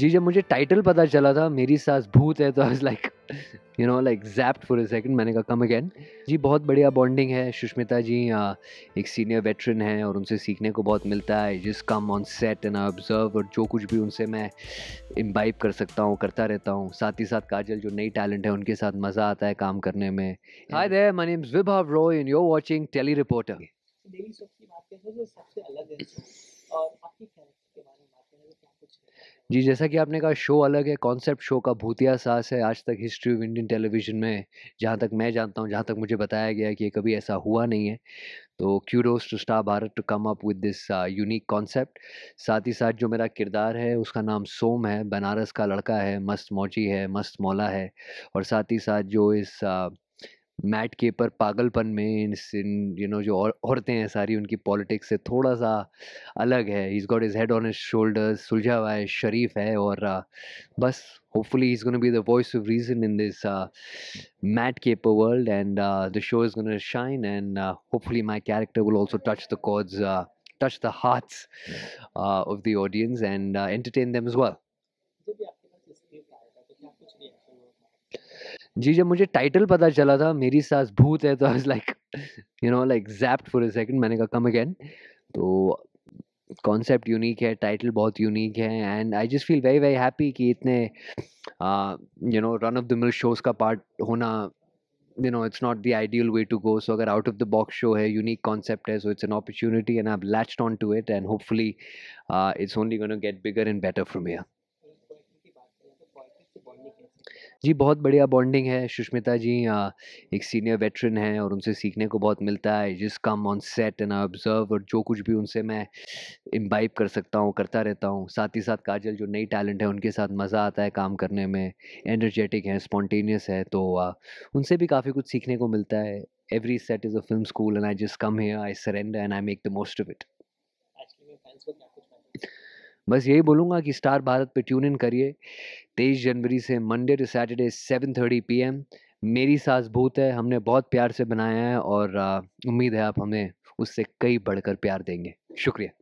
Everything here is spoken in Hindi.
जी जब मुझे टाइटल पता चला था मेरी सास भूत है तो I like you know like zapped for a second मैंने कहा कम अगेन जी बहुत बढ़िया बॉन्डिंग है सुष्मिता जी आ, एक सीनियर वेटरन है और उनसे सीखने को बहुत मिलता है जिस come on set and I observe और जो कुछ भी उनसे मैं इम्बाइब कर सकता हूँ करता रहता हूँ साथ ही साथ काजल जो नई टैलेंट है उनके साथ मज़ा आता है काम करने में hi there my name is Vibhav Roy and you are watching telly reporter सबसे अलग है जी जैसा कि आपने कहा शो अलग है कॉन्सेप्ट शो का भूतिया सास है आज तक हिस्ट्री ऑफ इंडियन टेलीविजन में जहाँ तक मैं जानता हूँ जहाँ तक मुझे बताया गया कि कभी ऐसा हुआ नहीं है तो kudos to star Bharat to come up with this unique concept साथ ही साथ जो मेरा किरदार है उसका नाम सोम है बनारस का लड़का है मस्त मौजी है मस्त मौला है और साथ ही साथ जो इस uh, मैट के पर पागलपन में इन यू नो जो औरतें हैं सारी उनकी पॉलिटिक्स से थोड़ा सा अलग है he's got his head on his shoulders सुलझा हुआ है शरीफ है और बस hopefully he's gonna be the voice of reason in this madcap world and the show is gonna shine and hopefully my character will also touch the cause touch the hearts of the audience and entertain them as well जी जब मुझे टाइटल पता चला था मेरी सास भूत है तो I like you know like zapped for a second मैंने कहा कम अगेन तो कॉन्सेप्ट यूनिक है टाइटल बहुत यूनिक है and I just feel very very happy कि इतने you know run of the mill shows का पार्ट होना you know it's not the ideal way to go so अगर out of the box show है यूनिक कॉन्सेप्ट है so it's an opportunity and I latch on to it and hopefully it's only gonna get bigger and better from here जी बहुत बढ़िया बॉन्डिंग है सुष्मिता जी आ, एक सीनियर वेटरन हैं और उनसे सीखने को बहुत मिलता है जिस come on set and I observe और जो कुछ भी उनसे मैं इम्बाइब कर सकता हूँ करता रहता हूँ साथ ही साथ काजल जो नई टैलेंट है उनके साथ मज़ा आता है काम करने में एनर्जेटिक है स्पॉन्टेनियस है तो आ, उनसे भी काफ़ी कुछ सीखने को मिलता है every set is a film school and I just come here I surrender and I make the most of it actually fans को बस यही बोलूँगा कि स्टार भारत पे ट्यून इन करिए तेईस जनवरी से Monday to Saturday seven thirty P M मेरी सास भूत है हमने बहुत प्यार से बनाया है और उम्मीद है आप हमें उससे कई बढ़कर प्यार देंगे शुक्रिया